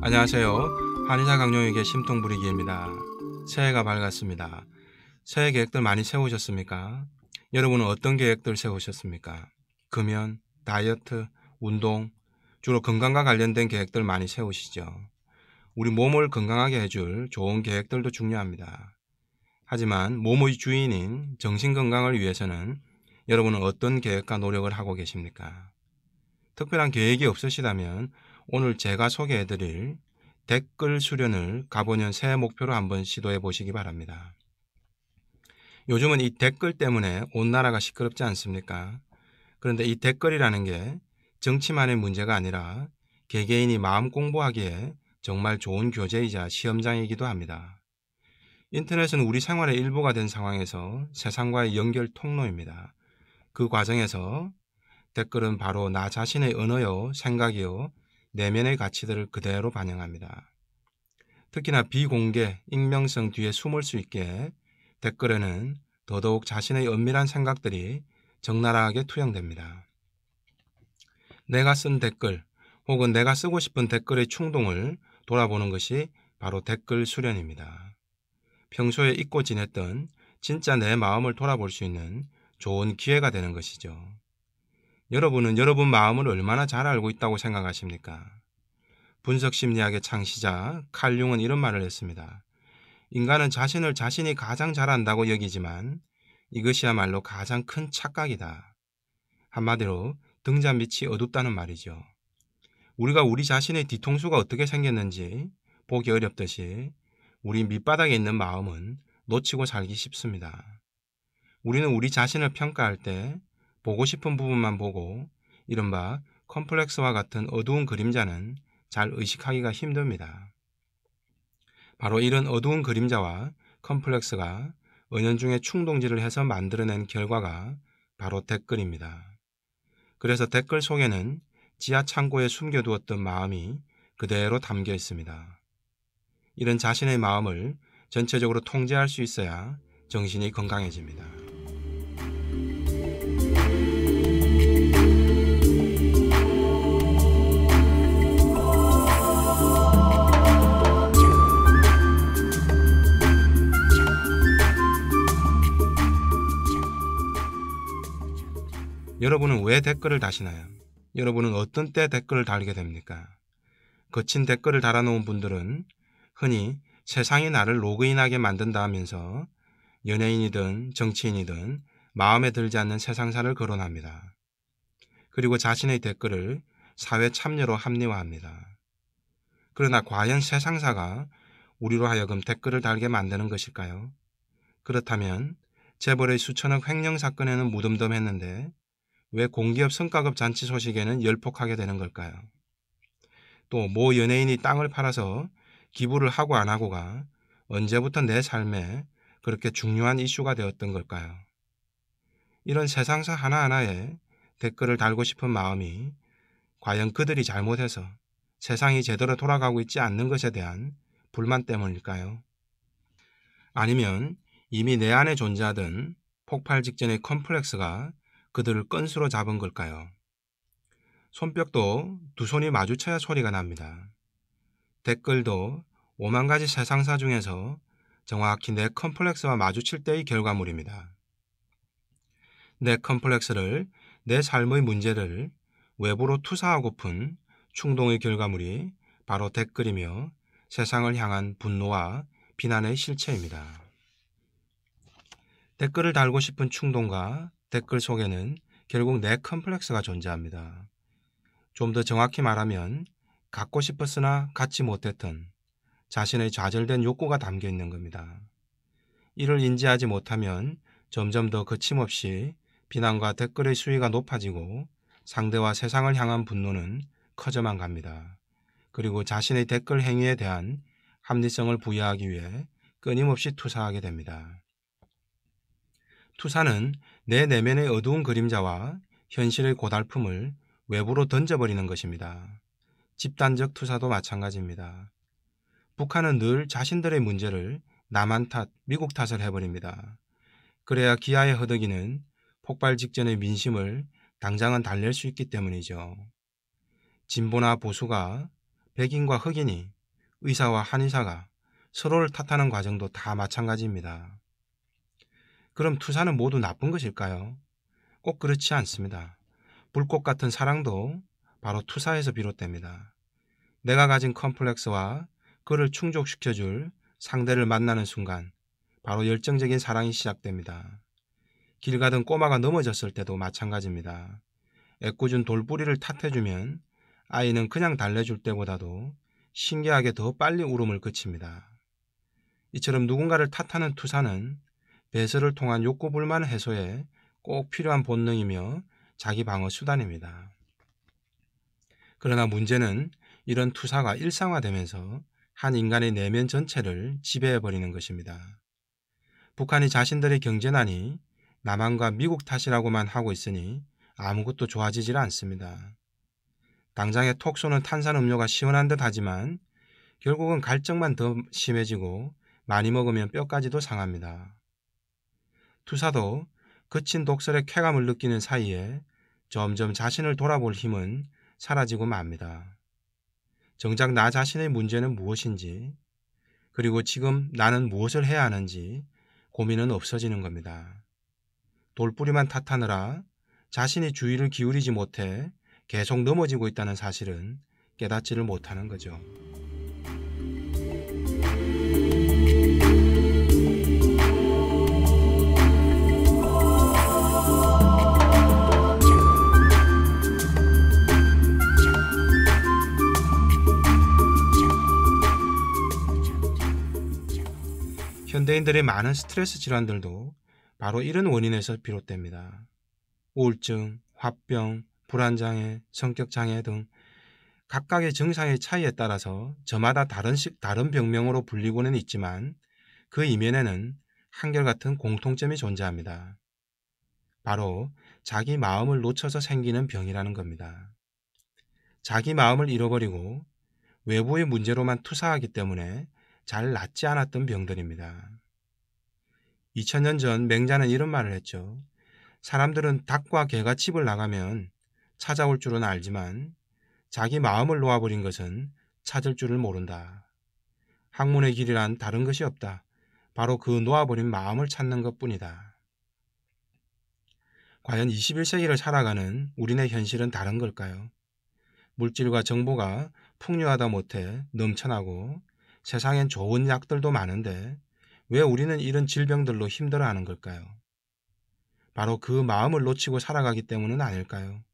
안녕하세요. 한의사 강룡에게 심통 부리기입니다. 새해가 밝았습니다. 새해 계획들 많이 세우셨습니까? 여러분은 어떤 계획들 세우셨습니까? 금연, 다이어트, 운동, 주로 건강과 관련된 계획들 많이 세우시죠. 우리 몸을 건강하게 해줄 좋은 계획들도 중요합니다. 하지만 몸의 주인인 정신건강을 위해서는 여러분은 어떤 계획과 노력을 하고 계십니까? 특별한 계획이 없으시다면 오늘 제가 소개해드릴 댓글 수련을 가보년 새해 목표로 한번 시도해 보시기 바랍니다. 요즘은 이 댓글 때문에 온 나라가 시끄럽지 않습니까? 그런데 이 댓글이라는 게 정치만의 문제가 아니라 개개인이 마음 공부하기에 정말 좋은 교재이자 시험장이기도 합니다. 인터넷은 우리 생활의 일부가 된 상황에서 세상과의 연결 통로입니다. 그 과정에서 댓글은 바로 나 자신의 언어요, 생각이요, 내면의 가치들을 그대로 반영합니다. 특히나 비공개, 익명성 뒤에 숨을 수 있게 댓글에는 더더욱 자신의 은밀한 생각들이 적나라하게 투영됩니다. 내가 쓴 댓글 혹은 내가 쓰고 싶은 댓글의 충동을 돌아보는 것이 바로 댓글 수련입니다. 평소에 잊고 지냈던 진짜 내 마음을 돌아볼 수 있는 좋은 기회가 되는 것이죠. 여러분은 여러분 마음을 얼마나 잘 알고 있다고 생각하십니까? 분석심리학의 창시자 칼 융은 이런 말을 했습니다. 인간은 자신을 자신이 가장 잘 안다고 여기지만 이것이야말로 가장 큰 착각이다. 한마디로 등잔밑이 어둡다는 말이죠. 우리가 우리 자신의 뒤통수가 어떻게 생겼는지 보기 어렵듯이 우리 밑바닥에 있는 마음은 놓치고 살기 쉽습니다. 우리는 우리 자신을 평가할 때 보고 싶은 부분만 보고 이른바 컴플렉스와 같은 어두운 그림자는 잘 의식하기가 힘듭니다. 바로 이런 어두운 그림자와 컴플렉스가 은연중에 충동질을 해서 만들어낸 결과가 바로 댓글입니다. 그래서 댓글 속에는 지하 창고에 숨겨두었던 마음이 그대로 담겨 있습니다. 이런 자신의 마음을 전체적으로 통제할 수 있어야 정신이 건강해집니다. 여러분은 왜 댓글을 다시나요? 여러분은 어떤 때 댓글을 달게 됩니까? 거친 댓글을 달아놓은 분들은 흔히 세상이 나를 로그인하게 만든다 하면서 연예인이든 정치인이든 마음에 들지 않는 세상사를 거론합니다. 그리고 자신의 댓글을 사회 참여로 합리화합니다. 그러나 과연 세상사가 우리로 하여금 댓글을 달게 만드는 것일까요? 그렇다면 재벌의 수천억 횡령 사건에는 무덤덤했는데 왜 공기업 성과급 잔치 소식에는 열폭하게 되는 걸까요? 또 모 연예인이 땅을 팔아서 기부를 하고 안 하고가 언제부터 내 삶에 그렇게 중요한 이슈가 되었던 걸까요? 이런 세상사 하나하나에 댓글을 달고 싶은 마음이 과연 그들이 잘못해서 세상이 제대로 돌아가고 있지 않는 것에 대한 불만 때문일까요? 아니면 이미 내 안에 존재하던 폭발 직전의 컴플렉스가 그들을 끈수로 잡은 걸까요? 손뼉도 두 손이 마주쳐야 소리가 납니다. 댓글도 5만 가지 세상사 중에서 정확히 내 네 컴플렉스와 마주칠 때의 결과물입니다. 내 네 컴플렉스를 내 네 삶의 문제를 외부로 투사하고픈 충동의 결과물이 바로 댓글이며 세상을 향한 분노와 비난의 실체입니다. 댓글을 달고 싶은 충동과 댓글 속에는 결국 내 네 컴플렉스가 존재합니다. 좀 더 정확히 말하면 갖고 싶었으나 갖지 못했던 자신의 좌절된 욕구가 담겨 있는 겁니다. 이를 인지하지 못하면 점점 더 거침없이 비난과 댓글의 수위가 높아지고 상대와 세상을 향한 분노는 커져만 갑니다. 그리고 자신의 댓글 행위에 대한 합리성을 부여하기 위해 끊임없이 투사하게 됩니다. 투사는 내 내면의 어두운 그림자와 현실의 고달픔을 외부로 던져버리는 것입니다. 집단적 투사도 마찬가지입니다. 북한은 늘 자신들의 문제를 남한 탓, 미국 탓을 해버립니다. 그래야 기아의 허덕이는 폭발 직전의 민심을 당장은 달랠 수 있기 때문이죠. 진보나 보수가 백인과 흑인이 의사와 한의사가 서로를 탓하는 과정도 다 마찬가지입니다. 그럼 투사는 모두 나쁜 것일까요? 꼭 그렇지 않습니다. 불꽃 같은 사랑도 바로 투사에서 비롯됩니다. 내가 가진 컴플렉스와 그를 충족시켜줄 상대를 만나는 순간 바로 열정적인 사랑이 시작됩니다. 길 가던 꼬마가 넘어졌을 때도 마찬가지입니다. 애꿎은 돌부리를 탓해주면 아이는 그냥 달래줄 때보다도 신기하게 더 빨리 울음을 그칩니다. 이처럼 누군가를 탓하는 투사는 배설을 통한 욕구 불만 해소에 꼭 필요한 본능이며 자기 방어 수단입니다. 그러나 문제는 이런 투사가 일상화되면서 한 인간의 내면 전체를 지배해버리는 것입니다. 북한이 자신들의 경제난이 남한과 미국 탓이라고만 하고 있으니 아무것도 좋아지질 않습니다. 당장의 톡 쏘는 탄산음료가 시원한 듯 하지만 결국은 갈증만 더 심해지고 많이 먹으면 뼈까지도 상합니다. 투사도 그친 독설의 쾌감을 느끼는 사이에 점점 자신을 돌아볼 힘은 사라지고 맙니다. 정작 나 자신의 문제는 무엇인지 그리고 지금 나는 무엇을 해야 하는지 고민은 없어지는 겁니다. 돌뿌리만 탓하느라 자신이 주의를 기울이지 못해 계속 넘어지고 있다는 사실은 깨닫지를 못하는 거죠. 현대인들의 많은 스트레스 질환들도 바로 이런 원인에서 비롯됩니다. 우울증, 화병, 불안장애, 성격장애 등 각각의 증상의 차이에 따라서 저마다 다른 식, 다른 병명으로 불리고는 있지만 그 이면에는 한결같은 공통점이 존재합니다. 바로 자기 마음을 놓쳐서 생기는 병이라는 겁니다. 자기 마음을 잃어버리고 외부의 문제로만 투사하기 때문에 잘 낫지 않았던 병들입니다. 2000년 전 맹자는 이런 말을 했죠. 사람들은 닭과 개가 집을 나가면 찾아올 줄은 알지만 자기 마음을 놓아버린 것은 찾을 줄을 모른다. 학문의 길이란 다른 것이 없다. 바로 그 놓아버린 마음을 찾는 것 뿐이다. 과연 21세기를 살아가는 우리네 현실은 다른 걸까요? 물질과 정보가 풍요하다 못해 넘쳐나고 세상엔 좋은 약들도 많은데 왜 우리는 이런 질병들로 힘들어하는 걸까요? 바로 그 마음을 놓치고 살아가기 때문은 아닐까요?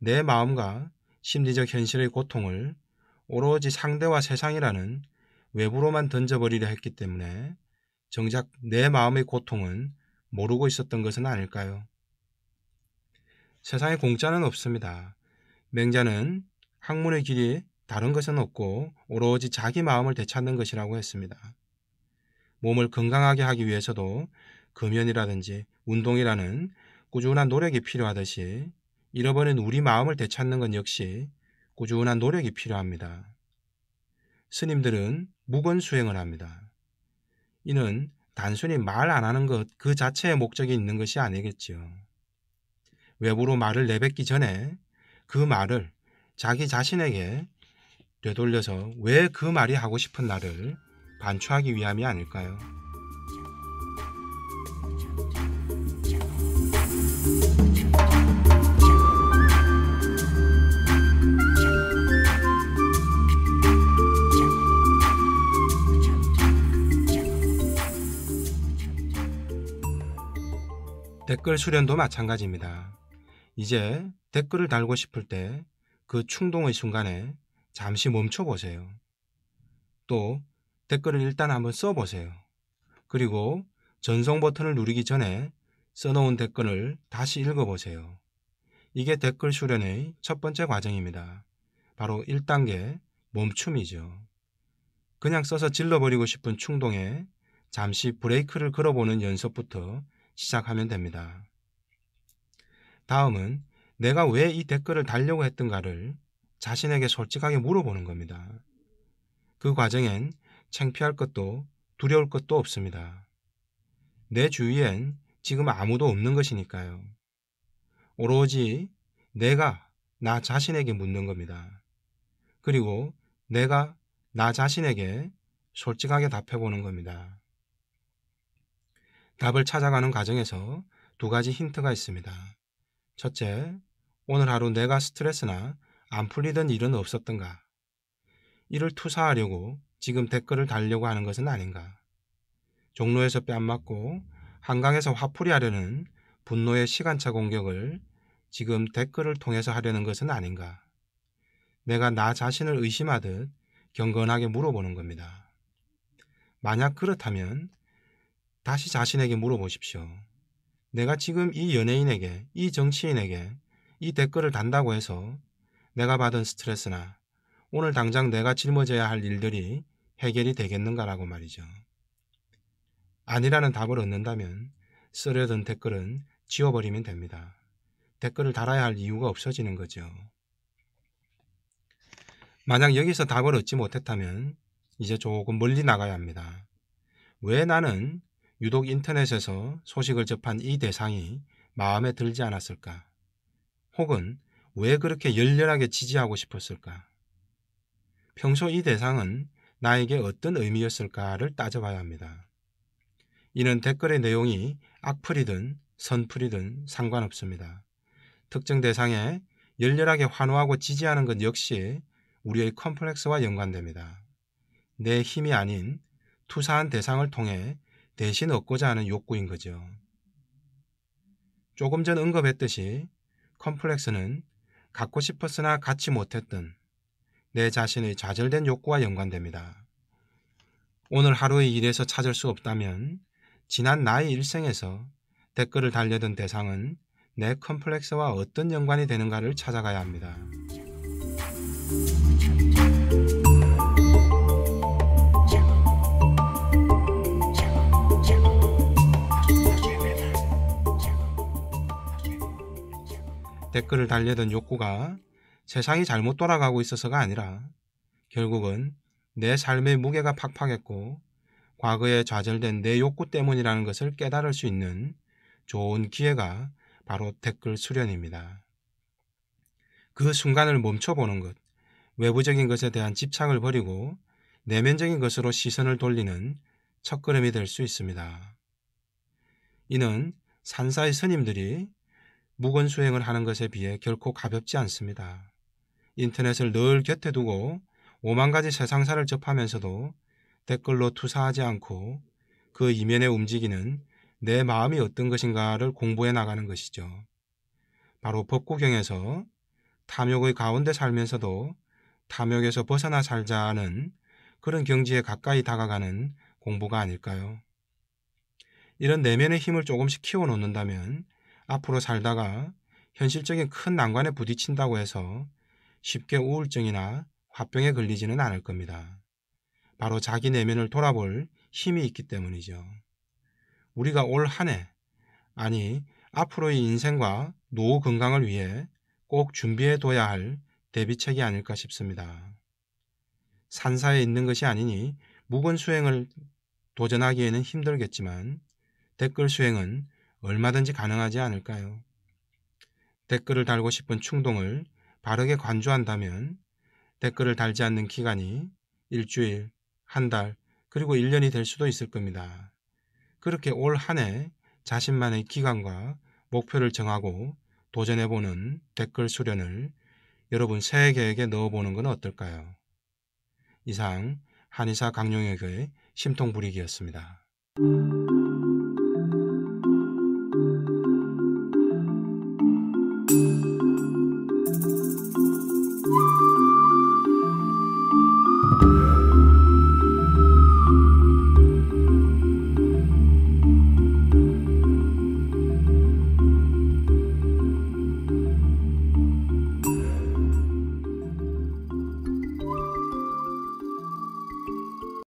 내 마음과 심리적 현실의 고통을 오로지 상대와 세상이라는 외부로만 던져버리려 했기 때문에 정작 내 마음의 고통은 모르고 있었던 것은 아닐까요? 세상에 공짜는 없습니다. 맹자는 학문의 길이 다른 것은 없고 오로지 자기 마음을 되찾는 것이라고 했습니다. 몸을 건강하게 하기 위해서도 금연이라든지 운동이라는 꾸준한 노력이 필요하듯이 잃어버린 우리 마음을 되찾는 건 역시 꾸준한 노력이 필요합니다. 스님들은 묵은 수행을 합니다. 이는 단순히 말 안 하는 것 그 자체의 목적이 있는 것이 아니겠지요. 외부로 말을 내뱉기 전에 그 말을 자기 자신에게 되돌려서 왜 그 말이 하고 싶은 나를 반추하기 위함이 아닐까요? 댓글 수련도 마찬가지입니다. 이제 댓글을 달고 싶을 때 그 충동의 순간에 잠시 멈춰 보세요. 또 댓글을 일단 한번 써보세요. 그리고 전송 버튼을 누르기 전에 써놓은 댓글을 다시 읽어보세요. 이게 댓글 수련의 첫 번째 과정입니다. 바로 1단계 멈춤이죠. 그냥 써서 질러버리고 싶은 충동에 잠시 브레이크를 걸어보는 연습부터 시작하면 됩니다. 다음은 내가 왜 이 댓글을 달려고 했던가를 자신에게 솔직하게 물어보는 겁니다. 그 과정엔 창피할 것도 두려울 것도 없습니다. 내 주위엔 지금 아무도 없는 것이니까요. 오로지 내가 나 자신에게 묻는 겁니다. 그리고 내가 나 자신에게 솔직하게 답해보는 겁니다. 답을 찾아가는 과정에서 두 가지 힌트가 있습니다. 첫째, 오늘 하루 내가 스트레스나 안 풀리던 일은 없었던가. 이를 투사하려고 지금 댓글을 달려고 하는 것은 아닌가. 종로에서 뺨맞고 한강에서 화풀이 하려는 분노의 시간차 공격을 지금 댓글을 통해서 하려는 것은 아닌가. 내가 나 자신을 의심하듯 경건하게 물어보는 겁니다. 만약 그렇다면 다시 자신에게 물어보십시오. 내가 지금 이 연예인에게, 이 정치인에게 이 댓글을 단다고 해서 내가 받은 스트레스나 오늘 당장 내가 짊어져야 할 일들이 해결이 되겠는가라고 말이죠. 아니라는 답을 얻는다면 쓰려던 댓글은 지워버리면 됩니다. 댓글을 달아야 할 이유가 없어지는 거죠. 만약 여기서 답을 얻지 못했다면 이제 조금 멀리 나가야 합니다. 왜 나는 유독 인터넷에서 소식을 접한 이 대상이 마음에 들지 않았을까? 혹은 왜 그렇게 열렬하게 지지하고 싶었을까? 평소 이 대상은 나에게 어떤 의미였을까를 따져봐야 합니다. 이는 댓글의 내용이 악플이든 선플이든 상관없습니다. 특정 대상에 열렬하게 환호하고 지지하는 것 역시 우리의 컴플렉스와 연관됩니다. 내 힘이 아닌 투사한 대상을 통해 대신 얻고자 하는 욕구인 거죠. 조금 전 언급했듯이 컴플렉스는 갖고 싶었으나 갖지 못했던 내 자신의 좌절된 욕구와 연관됩니다. 오늘 하루의 일에서 찾을 수 없다면 지난 나의 일생에서 댓글을 달려든 대상은 내 컴플렉스와 어떤 연관이 되는가를 찾아가야 합니다. 댓글을 달려던 욕구가 세상이 잘못 돌아가고 있어서가 아니라 결국은 내 삶의 무게가 팍팍했고 과거에 좌절된 내 욕구 때문이라는 것을 깨달을 수 있는 좋은 기회가 바로 댓글 수련입니다. 그 순간을 멈춰보는 것, 외부적인 것에 대한 집착을 버리고 내면적인 것으로 시선을 돌리는 첫걸음이 될 수 있습니다. 이는 산사의 스님들이 묵은 수행을 하는 것에 비해 결코 가볍지 않습니다. 인터넷을 늘 곁에 두고 오만 가지 세상사를 접하면서도 댓글로 투사하지 않고 그 이면에 움직이는 내 마음이 어떤 것인가를 공부해 나가는 것이죠. 바로 법구경에서 탐욕의 가운데 살면서도 탐욕에서 벗어나 살자는 그런 경지에 가까이 다가가는 공부가 아닐까요? 이런 내면의 힘을 조금씩 키워놓는다면 앞으로 살다가 현실적인 큰 난관에 부딪힌다고 해서 쉽게 우울증이나 화병에 걸리지는 않을 겁니다. 바로 자기 내면을 돌아볼 힘이 있기 때문이죠. 우리가 올 한 해, 아니, 앞으로의 인생과 노후 건강을 위해 꼭 준비해 둬야 할 대비책이 아닐까 싶습니다. 산사에 있는 것이 아니니 묵은 수행을 도전하기에는 힘들겠지만 댓글 수행은 얼마든지 가능하지 않을까요? 댓글을 달고 싶은 충동을 바르게 관조한다면 댓글을 달지 않는 기간이 일주일, 한 달, 그리고 1년이 될 수도 있을 겁니다. 그렇게 올 한 해 자신만의 기간과 목표를 정하고 도전해보는 댓글 수련을 여러분 새해 계획에 넣어보는 건 어떨까요? 이상 한의사 강용혁의 심통 부리기였습니다.